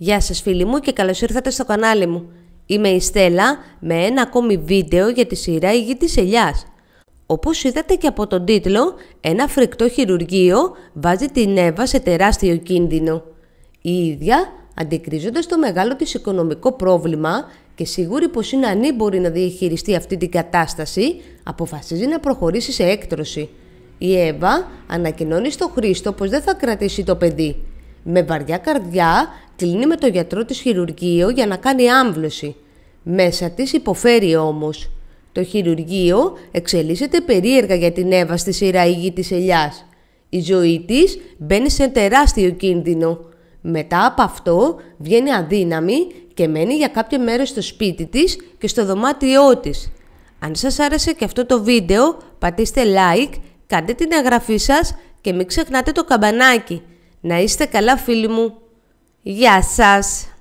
Γεια σας φίλοι μου και καλώς ήρθατε στο κανάλι μου. Είμαι η Στέλλα με ένα ακόμη βίντεο για τη σειρά «Η γη της ελιάς». Όπως είδατε και από τον τίτλο, ένα φρικτό χειρουργείο βάζει την Εύα σε τεράστιο κίνδυνο. Η ίδια, αντικρίζοντας το μεγάλο της οικονομικό πρόβλημα και σίγουρη πως είναι ανήμπορη να διαχειριστεί αυτή την κατάσταση, αποφασίζει να προχωρήσει σε έκτρωση. Η Εύα ανακοινώνει στο Χρήστο πως δεν θα κρατήσει το παιδί. Με βαριά καρδιά κλείνει με το γιατρό της χειρουργείο για να κάνει άμβλωση. Μέσα της υποφέρει όμως. Το χειρουργείο εξελίσσεται περίεργα για την Εύα στη σειρά υγή της ελιάς. Η ζωή της μπαίνει σε τεράστιο κίνδυνο. Μετά από αυτό βγαίνει αδύναμη και μένει για κάποιο μέρες στο σπίτι της και στο δωμάτιό της. Αν σας άρεσε και αυτό το βίντεο πατήστε like, κάντε την εγγραφή σας και μην ξεχνάτε το καμπανάκι. Να είστε καλά φίλοι μου! Γεια σας!